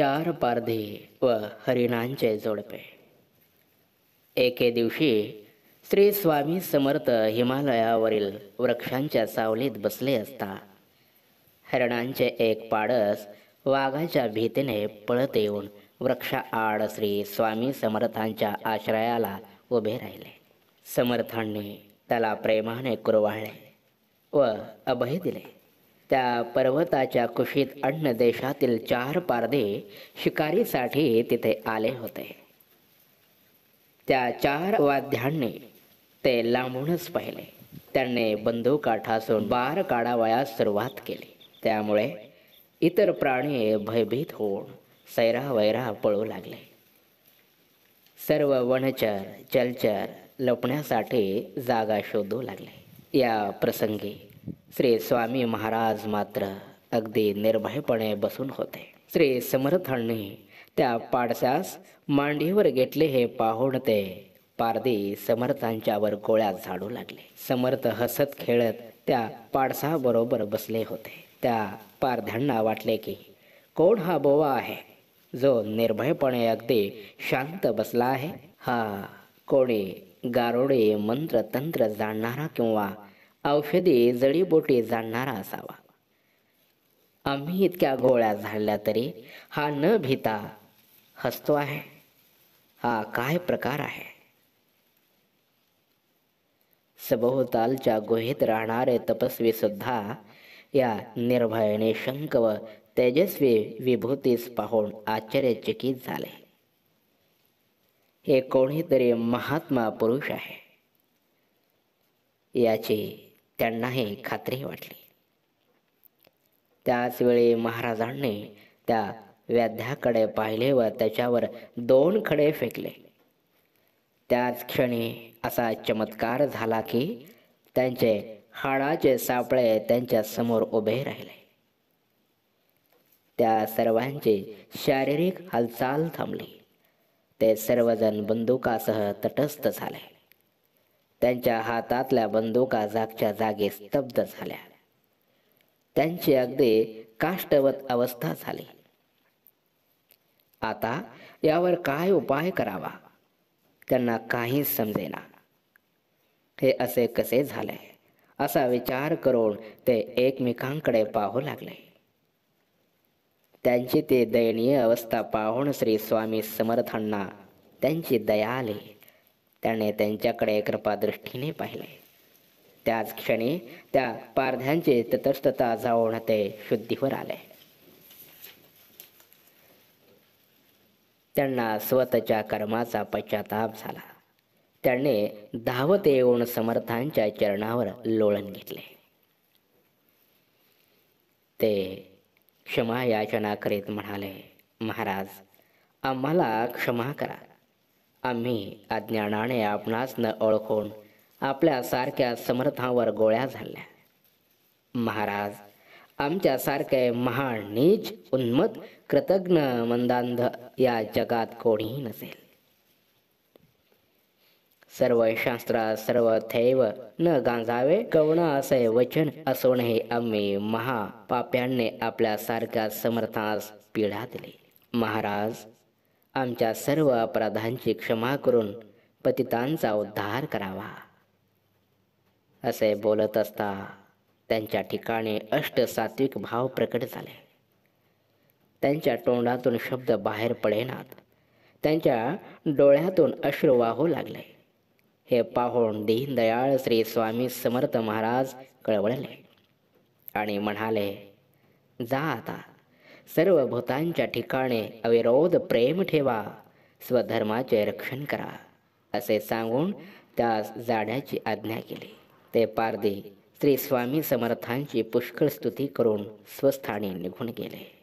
चार पारधी व हरिणांचे जोडपे एके दिवशी श्री स्वामी समर्थ हिमालयावरील वृक्षांच्या सावलीत बसले असता हरिणांचे एक पाडस वाघाच्या भीतीने पळत येऊन वृक्षाआड श्री स्वामी समर्थांच्या आश्रयाला उभे राहिले समर्थांनी त्याला प्रेमाने कुरवाळले व अभय दिले त्या पर्वताच्या कुशीत अन्न देशातील चार पारदे शिकारीसाठी तिथे आले होते त्या चार वाद्यांनी ते लांबूनच पाहिले त्यांनी बंदुका ठासून बार काढावयास सुरुवात केली त्यामुळे इतर प्राणी भयभीत होऊन सैरावैरा पळू लागले सर्व वनचर चलचर लपण्यासाठी जागा शोधू लागले या प्रसंगी श्री स्वामी महाराज मात्र अगदी निर्भयपणे बसून होते श्री समर्थांनी त्या पाडसास मांडीवर घेतले हे पाहून ते पारदी समर्थांच्यावर गोळ्या झाडू लागले समर्थ हसत खेळत त्या पाडसाबरोबर बसले होते त्या पारध्यांना वाटले की कोण हा बोवा आहे जो निर्भयपणे अगदी शांत बसला आहे हा कोणी गारोडे मंत्र तंत्र जाणणारा किंवा औषधे जडीबोटे जाणणारा असावा आम्ही इतक्या गोळ्या झाडल्या तरी हा न भीता हसतो आहे हा काय प्रकार आहे सभोवतालच्या गुहेत राहणारे तपस्वी सुद्धा या निर्भयने शंक व तेजस्वी विभूतीस पाहून आश्चर्यचकित झाले हे कोणीतरी महात्मा पुरुष आहे याची त्यांनाही खात्री वाटली त्याचवेळी महाराजांनी त्या व्याध्याकडे पाहिले व त्याच्यावर दोन खडे फेकले त्याच क्षणी असा चमत्कार झाला की त्यांचे हाडाचे सापळे त्यांच्या समोर उभे राहिले त्या सर्वांची शारीरिक हालचाल थांबली ते सर्वजण बंदुकासह तटस्थ झाले त्यांच्या हातातल्या बंदुका जागच्या जागे स्तब्ध झाल्या त्यांची अगदी काष्टवत अवस्था झाली आता यावर काय उपाय करावा त्यांना काहीच समजेना हे असे कसे झाले असा विचार करून ते एकमेकांकडे पाहू लागले त्यांची ते दयनीय अवस्था पाहून श्री स्वामी समर्थांना त्यांची दया आली त्याने त्यांच्याकडे कृपादृष्टीने पाहिले त्याच क्षणी त्या पारध्यांचे तटस्थता जाऊन ते शुद्धीवर आले त्यांना स्वतःच्या कर्माचा पश्चाताप झाला त्याने धावत येऊन समर्थांच्या चरणावर लोळण घेतले ते क्षमा याचना करीत म्हणाले महाराज आम्हाला क्षमा करा आम्ही अज्ञानाने आपणास न ओळखून सारख्या समर्थांवर गोळ्या झाल्या महाराज आमच्यासारखे महान नीच उन्मत कृतज्ञ मंदांध या जगात कोणी नसेल सर्व शास्त्र सर्व थैव न गांजावे कवण असे वचन असूनही आम्ही आपल्या सारख्या समर्थास पीडा दिली महाराज आमच्या सर्व अपराधांची क्षमा करून पतितांचा उद्धार करावा असे बोलत असता त्यांच्या ठिकाणी अष्टसात्विक भाव प्रकट झाले त्यांच्या तोंडातून शब्द बाहेर पडेनात त्यांच्या डोळ्यातून अश्रू वाहू लागले हे पाहून दीनदयाळ श्री स्वामी समर्थ महाराज कळवळले आणि म्हणाले जा आता सर्व भूतांच्या ठिकाणी अविरोध प्रेम ठेवा स्वधर्माचे रक्षण करा असे सांगून त्यास जाण्याची आज्ञा केली ते पारदे श्री स्वामी समर्थांची पुष्कळ स्तुती करून स्वस्थानी निघून गेले